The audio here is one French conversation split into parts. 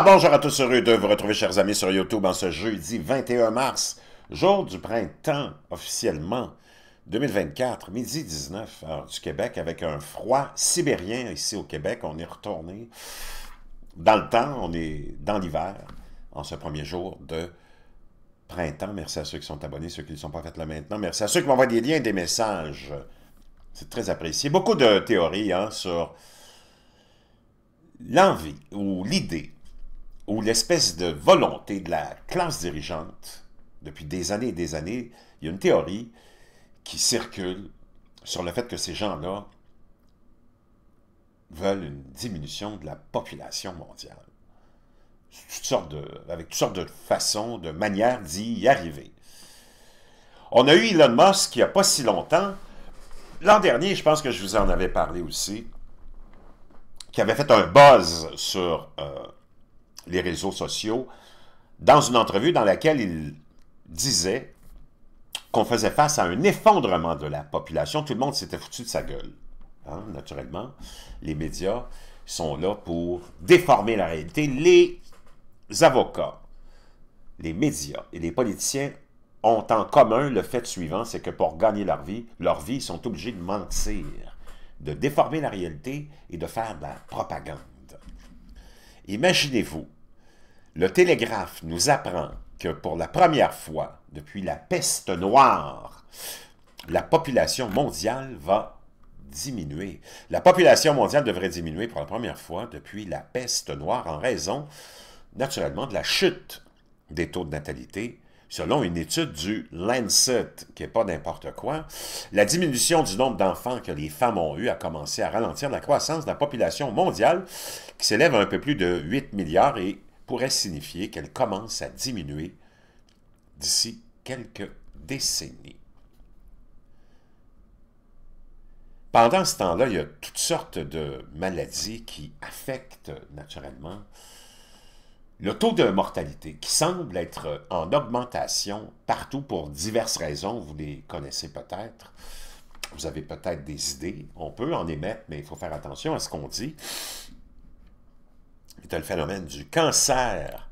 bonjour à tous, heureux de vous retrouver, chers amis, sur YouTube en ce jeudi 21 mars, jour du printemps officiellement 2024, midi 19, heure du Québec, avec un froid sibérien ici au Québec. On est retourné dans le temps, on est dans l'hiver, en ce premier jour de printemps. Merci à ceux qui sont abonnés, ceux qui ne sont pas faits là maintenant. Merci à ceux qui m'envoient des liens, des messages. C'est très apprécié. Beaucoup de théories hein, sur l'envie ou l'idée ou l'espèce de volonté de la classe dirigeante, depuis des années et des années, il y a une théorie qui circule sur le fait que ces gens-là veulent une diminution de la population mondiale. avec toutes sortes de façons, de manières d'y arriver. On a eu Elon Musk il n'y a pas si longtemps, l'an dernier, je pense que je vous en avais parlé aussi, qui avait fait un buzz sur euh, les réseaux sociaux, dans une entrevue dans laquelle il disait qu'on faisait face à un effondrement de la population. Tout le monde s'était foutu de sa gueule. Hein, naturellement, les médias sont là pour déformer la réalité. Les avocats, les médias et les politiciens ont en commun le fait suivant, c'est que pour gagner leur vie, leur vie, ils sont obligés de mentir, de déformer la réalité et de faire de la propagande. Imaginez-vous le Télégraphe nous apprend que pour la première fois depuis la peste noire, la population mondiale va diminuer. La population mondiale devrait diminuer pour la première fois depuis la peste noire en raison, naturellement, de la chute des taux de natalité. Selon une étude du Lancet, qui n'est pas n'importe quoi, la diminution du nombre d'enfants que les femmes ont eu a commencé à ralentir la croissance de la population mondiale, qui s'élève à un peu plus de 8 milliards et pourrait signifier qu'elle commence à diminuer d'ici quelques décennies. Pendant ce temps-là, il y a toutes sortes de maladies qui affectent naturellement le taux de mortalité qui semble être en augmentation partout pour diverses raisons. Vous les connaissez peut-être. Vous avez peut-être des idées. On peut en émettre, mais il faut faire attention à ce qu'on dit. C'est le phénomène du cancer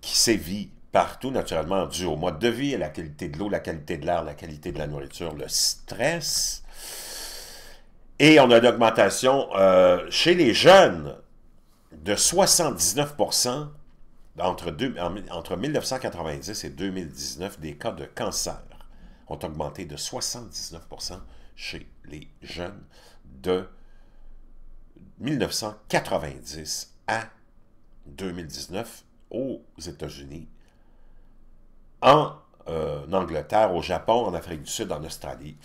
qui sévit partout, naturellement, dû au mode de vie, à la qualité de l'eau, la qualité de l'air, la qualité de la nourriture, le stress. Et on a une augmentation euh, chez les jeunes de 79% entre, entre 1990 et 2019 des cas de cancer ont augmenté de 79% chez les jeunes de 1990 à 2019 aux États-Unis, en, euh, Angleterre, au Japon, en Afrique du Sud, en Australie,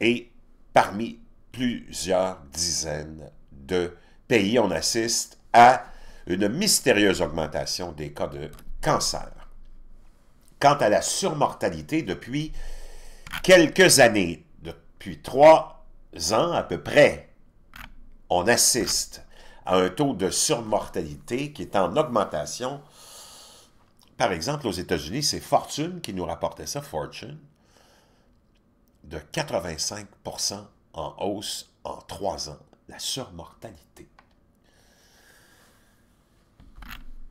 et parmi plusieurs dizaines de pays, on assiste à une mystérieuse augmentation des cas de cancer. Quant à la surmortalité, depuis quelques années, depuis trois ans à peu près, on assiste à un taux de surmortalité qui est en augmentation. Par exemple, aux États-Unis, c'est Fortune qui nous rapportait ça, Fortune, de 85 en hausse en trois ans, la surmortalité.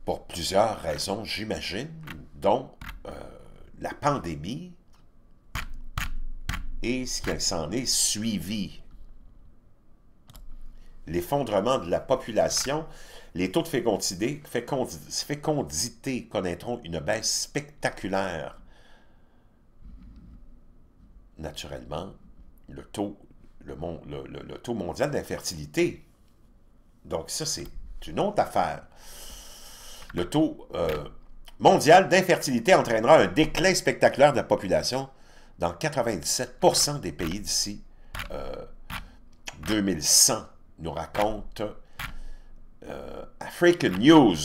Pour plusieurs raisons, j'imagine, dont euh, la pandémie et ce qu'elle s'en est suivi l'effondrement de la population, les taux de fécondité, fécondité connaîtront une baisse spectaculaire. Naturellement, le taux, mondial d'infertilité. Donc ça, c'est une autre affaire. Le taux euh, mondial d'infertilité entraînera un déclin spectaculaire de la population dans 97 des pays d'ici 2100. Euh, nous raconte euh, African News.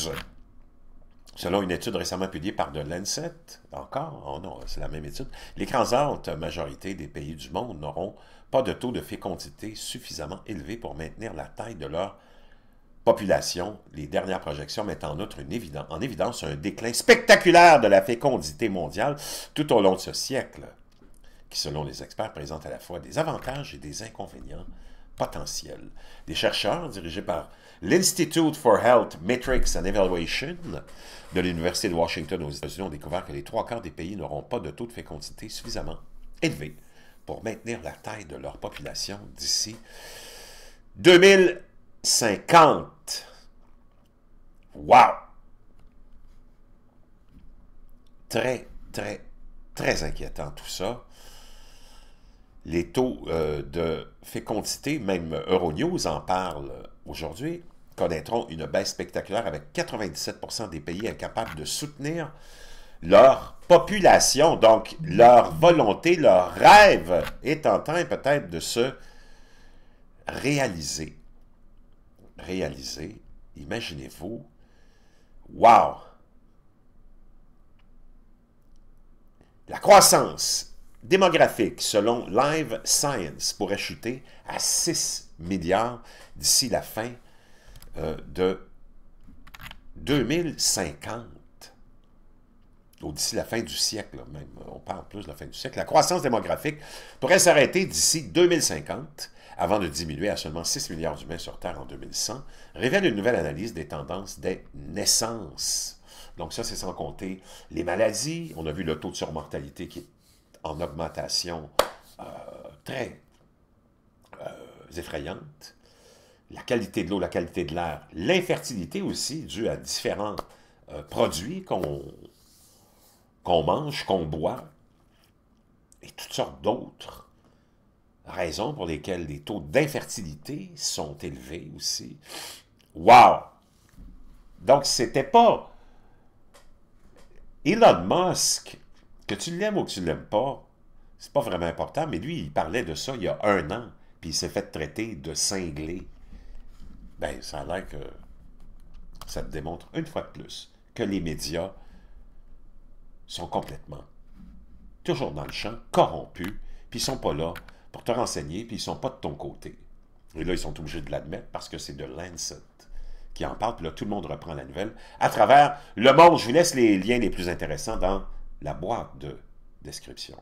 Selon une étude récemment publiée par The Lancet, encore, oh non, c'est la même étude, l'écrasante majorité des pays du monde n'auront pas de taux de fécondité suffisamment élevé pour maintenir la taille de leur population. Les dernières projections mettent en outre en évidence un déclin spectaculaire de la fécondité mondiale tout au long de ce siècle, qui, selon les experts, présente à la fois des avantages et des inconvénients potentiel. Des chercheurs dirigés par l'Institute for Health Metrics and Evaluation de l'Université de Washington aux États-Unis ont découvert que les trois quarts des pays n'auront pas de taux de fécondité suffisamment élevé pour maintenir la taille de leur population d'ici 2050. Wow! Très, très, très inquiétant tout ça les taux euh, de fécondité, même Euronews en parle aujourd'hui, connaîtront une baisse spectaculaire avec 97 des pays incapables de soutenir leur population. Donc, leur volonté, leur rêve est en train peut-être de se réaliser. Réaliser, imaginez-vous, wow! La croissance démographique, selon Live Science, pourrait chuter à 6 milliards d'ici la fin euh, de 2050, ou d'ici la fin du siècle même, euh, on parle plus de la fin du siècle, la croissance démographique pourrait s'arrêter d'ici 2050 avant de diminuer à seulement 6 milliards d'humains sur Terre en 2100, révèle une nouvelle analyse des tendances des naissances. Donc ça, c'est sans compter les maladies. On a vu le taux de surmortalité qui est en augmentation euh, très euh, effrayante. La qualité de l'eau, la qualité de l'air, l'infertilité aussi, due à différents euh, produits qu'on qu'on mange, qu'on boit, et toutes sortes d'autres raisons pour lesquelles les taux d'infertilité sont élevés aussi. Wow! Donc, c'était pas Elon Musk que tu l'aimes ou que tu l'aimes pas, c'est pas vraiment important, mais lui, il parlait de ça il y a un an, puis il s'est fait traiter de cinglé. Ben, ça a l'air que ça te démontre une fois de plus que les médias sont complètement, toujours dans le champ, corrompus, puis ils sont pas là pour te renseigner, puis ils sont pas de ton côté. Et là, ils sont obligés de l'admettre parce que c'est de Lancet qui en parle, puis là, tout le monde reprend la nouvelle à travers le monde. Je vous laisse les liens les plus intéressants dans la boîte de description.